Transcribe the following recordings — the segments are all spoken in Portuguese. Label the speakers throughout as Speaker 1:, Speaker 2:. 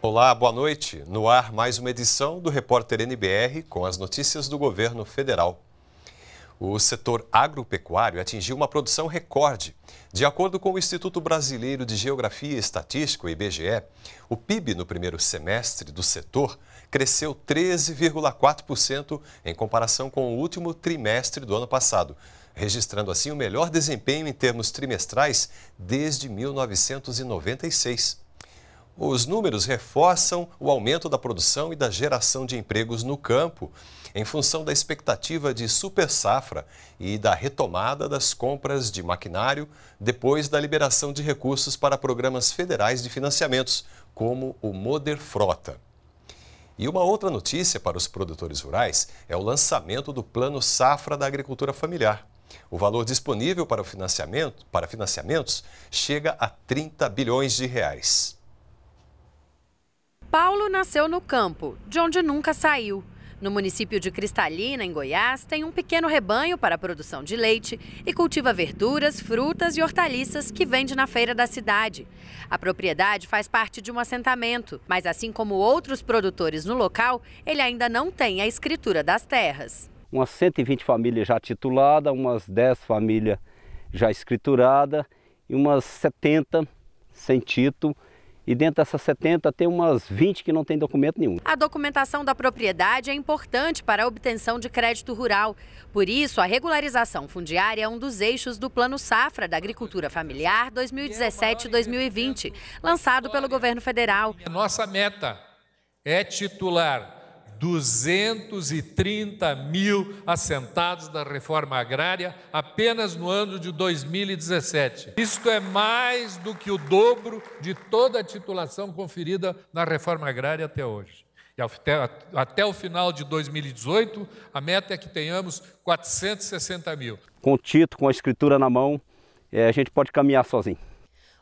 Speaker 1: Olá, boa noite. No ar, mais uma edição do Repórter NBR com as notícias do governo federal. O setor agropecuário atingiu uma produção recorde. De acordo com o Instituto Brasileiro de Geografia e Estatística, IBGE, o PIB no primeiro semestre do setor cresceu 13,4% em comparação com o último trimestre do ano passado, registrando assim o melhor desempenho em termos trimestrais desde 1996. Os números reforçam o aumento da produção e da geração de empregos no campo, em função da expectativa de super safra e da retomada das compras de maquinário depois da liberação de recursos para programas federais de financiamentos, como o Moder Frota. E uma outra notícia para os produtores rurais é o lançamento do Plano Safra da Agricultura Familiar. O valor disponível para, o financiamento, para financiamentos chega a 30 bilhões de reais.
Speaker 2: Paulo nasceu no campo, de onde nunca saiu. No município de Cristalina, em Goiás, tem um pequeno rebanho para a produção de leite e cultiva verduras, frutas e hortaliças que vende na feira da cidade. A propriedade faz parte de um assentamento, mas assim como outros produtores no local, ele ainda não tem a escritura das terras.
Speaker 1: Umas 120 famílias já tituladas, umas 10 famílias já escrituradas e umas 70 sem título e dentro dessas 70 tem umas 20 que não tem documento nenhum.
Speaker 2: A documentação da propriedade é importante para a obtenção de crédito rural. Por isso, a regularização fundiária é um dos eixos do Plano Safra da Agricultura Familiar 2017-2020, lançado pelo governo federal.
Speaker 3: Nossa meta é titular 230 mil assentados da reforma agrária apenas no ano de 2017. Isto é mais do que o dobro de toda a titulação conferida na reforma agrária até hoje. E até o final de 2018, a meta é que tenhamos 460
Speaker 1: mil. Com o título, com a escritura na mão, é, a gente pode caminhar sozinho.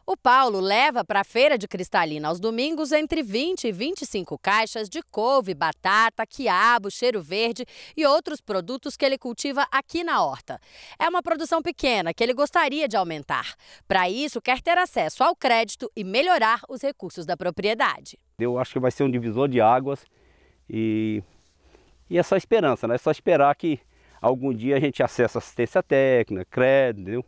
Speaker 2: O Paulo leva para a feira de cristalina aos domingos entre 20 e 25 caixas de couve, batata, quiabo, cheiro verde e outros produtos que ele cultiva aqui na horta. É uma produção pequena que ele gostaria de aumentar. Para isso, quer ter acesso ao crédito e melhorar os recursos da propriedade.
Speaker 1: Eu acho que vai ser um divisor de águas e, e é só esperança, né? É só esperar que algum dia a gente acesse assistência técnica, crédito, entendeu?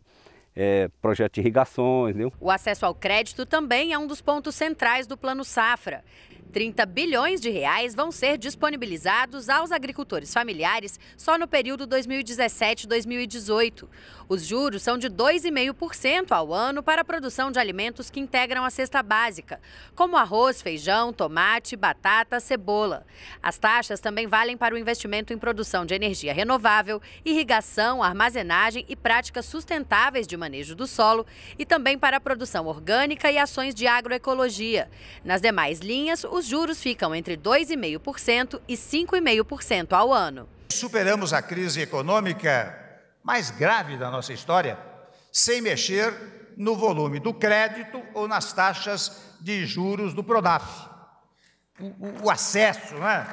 Speaker 1: é, projeto de irrigações. Viu?
Speaker 2: O acesso ao crédito também é um dos pontos centrais do Plano Safra. 30 bilhões de reais vão ser disponibilizados aos agricultores familiares só no período 2017-2018. Os juros são de 2,5% ao ano para a produção de alimentos que integram a cesta básica, como arroz, feijão, tomate, batata, cebola. As taxas também valem para o investimento em produção de energia renovável, irrigação, armazenagem e práticas sustentáveis de manejo do solo e também para a produção orgânica e ações de agroecologia. Nas demais linhas, os juros ficam entre 2,5% e 5,5% ao ano.
Speaker 4: Superamos a crise econômica mais grave da nossa história, sem mexer no volume do crédito ou nas taxas de juros do Prodaf. O, o acesso né,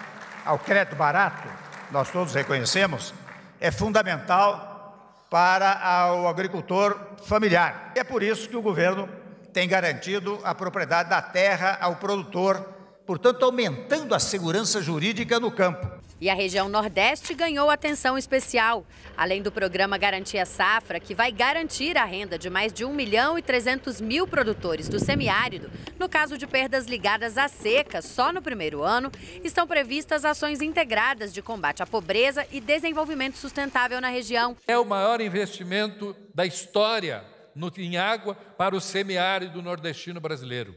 Speaker 4: ao crédito barato, nós todos reconhecemos, é fundamental para o agricultor familiar. É por isso que o governo tem garantido a propriedade da terra ao produtor, portanto, aumentando a segurança jurídica no campo
Speaker 2: e a região Nordeste ganhou atenção especial, além do programa Garantia Safra, que vai garantir a renda de mais de 1 milhão e 300 mil produtores do semiárido. No caso de perdas ligadas à seca, só no primeiro ano, estão previstas ações integradas de combate à pobreza e desenvolvimento sustentável na região.
Speaker 3: É o maior investimento da história no, em água para o semiárido nordestino brasileiro,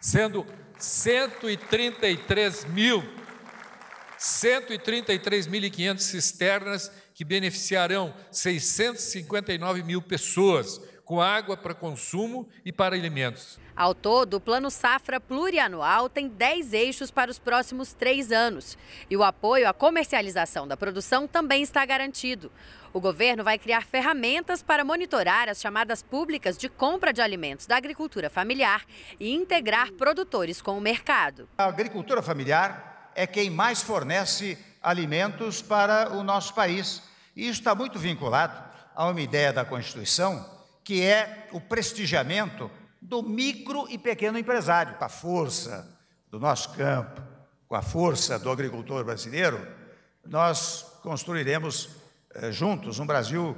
Speaker 3: sendo 133 mil 133.500 cisternas que beneficiarão 659 mil pessoas com água para consumo e para alimentos.
Speaker 2: Ao todo, o Plano Safra Plurianual tem 10 eixos para os próximos três anos. E o apoio à comercialização da produção também está garantido. O governo vai criar ferramentas para monitorar as chamadas públicas de compra de alimentos da agricultura familiar e integrar produtores com o mercado.
Speaker 4: A agricultura familiar é quem mais fornece alimentos para o nosso país. E isso está muito vinculado a uma ideia da Constituição, que é o prestigiamento do micro e pequeno empresário, com a força do nosso campo, com a força do agricultor brasileiro, nós construiremos eh, juntos um Brasil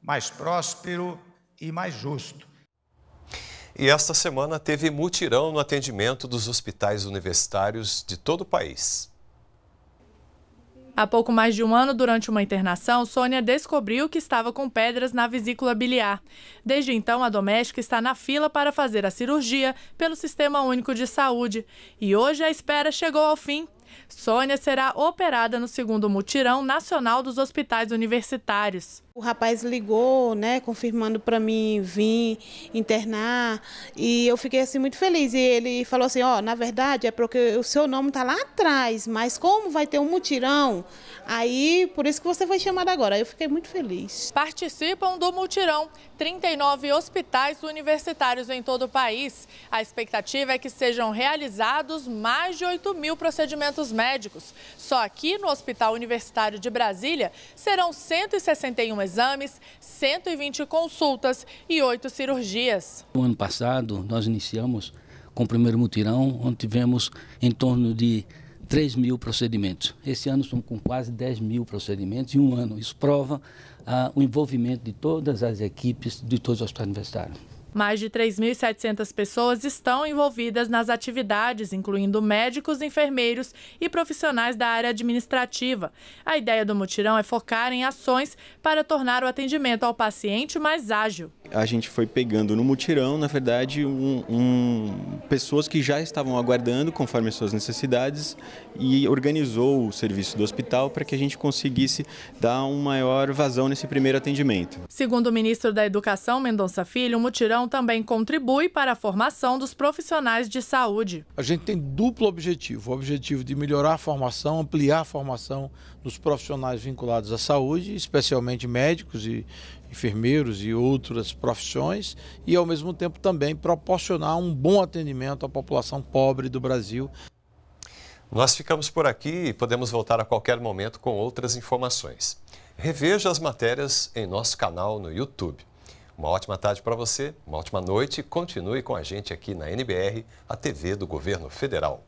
Speaker 4: mais próspero e mais justo.
Speaker 1: E esta semana teve mutirão no atendimento dos hospitais universitários de todo o país.
Speaker 3: Há pouco mais de um ano, durante uma internação, Sônia descobriu que estava com pedras na vesícula biliar. Desde então, a doméstica está na fila para fazer a cirurgia pelo Sistema Único de Saúde. E hoje a espera chegou ao fim. Sônia será operada no segundo mutirão nacional dos hospitais universitários. O rapaz ligou, né, confirmando para mim vir internar e eu fiquei assim muito feliz. E ele falou assim, ó, oh, na verdade é porque o seu nome tá lá atrás, mas como vai ter um mutirão, aí por isso que você foi chamada agora. Eu fiquei muito feliz. Participam do mutirão 39 hospitais universitários em todo o país. A expectativa é que sejam realizados mais de 8 mil procedimentos médicos. Só aqui no Hospital Universitário de Brasília serão 161 exames, 120 consultas e 8 cirurgias.
Speaker 4: No ano passado, nós iniciamos com o primeiro mutirão, onde tivemos em torno de 3 mil procedimentos. Esse ano estamos com quase 10 mil procedimentos em um ano. Isso prova ah, o envolvimento de todas as equipes de todos os hospitais universitários.
Speaker 3: Mais de 3.700 pessoas estão envolvidas nas atividades, incluindo médicos, enfermeiros e profissionais da área administrativa. A ideia do mutirão é focar em ações para tornar o atendimento ao paciente mais ágil
Speaker 1: a gente foi pegando no mutirão, na verdade, um, um, pessoas que já estavam aguardando conforme as suas necessidades e organizou o serviço do hospital para que a gente conseguisse dar uma maior vazão nesse primeiro atendimento.
Speaker 3: Segundo o ministro da Educação, Mendonça Filho, o mutirão também contribui para a formação dos profissionais de saúde.
Speaker 4: A gente tem duplo objetivo: o objetivo de melhorar a formação, ampliar a formação dos profissionais vinculados à saúde, especialmente médicos e enfermeiros e outras profissões e, ao mesmo tempo, também proporcionar um bom atendimento à população pobre do Brasil.
Speaker 1: Nós ficamos por aqui e podemos voltar a qualquer momento com outras informações. Reveja as matérias em nosso canal no YouTube. Uma ótima tarde para você, uma ótima noite. Continue com a gente aqui na NBR, a TV do Governo Federal.